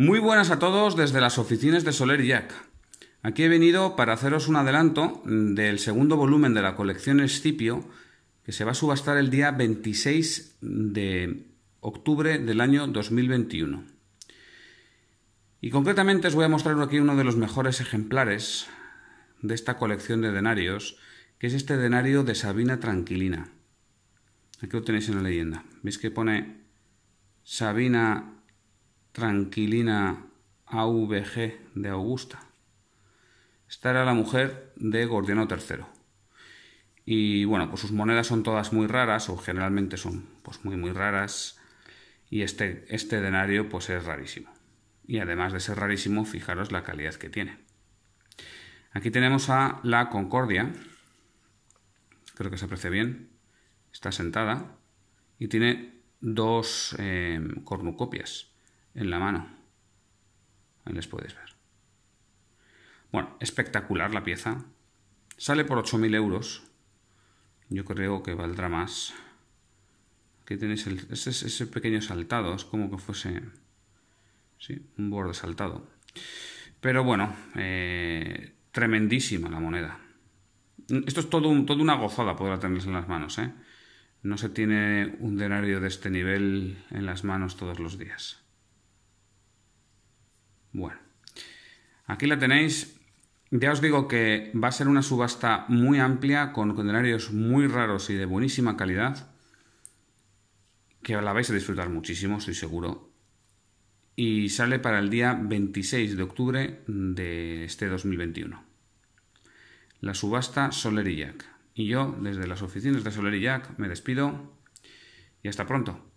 Muy buenas a todos desde las oficinas de Soler Jack. Aquí he venido para haceros un adelanto del segundo volumen de la colección Escipio que se va a subastar el día 26 de octubre del año 2021. Y concretamente os voy a mostrar aquí uno de los mejores ejemplares de esta colección de denarios, que es este denario de Sabina Tranquilina. Aquí lo tenéis en la leyenda. Veis que pone Sabina Tranquilina AVG de Augusta. Esta era la mujer de Gordiano III. Y bueno, pues sus monedas son todas muy raras, o generalmente son pues muy muy raras, y este, este denario pues es rarísimo. Y además de ser rarísimo, fijaros la calidad que tiene. Aquí tenemos a la Concordia, creo que se aprecia bien, está sentada y tiene dos eh, cornucopias en la mano. Ahí les puedes ver. Bueno, espectacular la pieza. Sale por 8.000 euros. Yo creo que valdrá más. Aquí tenéis ese, pequeño saltado. Es como que fuese ¿sí? un borde saltado. Pero bueno, eh, tremendísima la moneda. Esto es todo, una gozada poder tenerlas en las manos. ¿eh? No se tiene un denario de este nivel en las manos todos los días. Bueno, aquí la tenéis. Ya os digo que va a ser una subasta muy amplia, con condenarios muy raros y de buenísima calidad, que la vais a disfrutar muchísimo, estoy seguro. Y sale para el día 26 de octubre de este 2021. La subasta Soler y yo, desde las oficinas de Soler me despido y hasta pronto.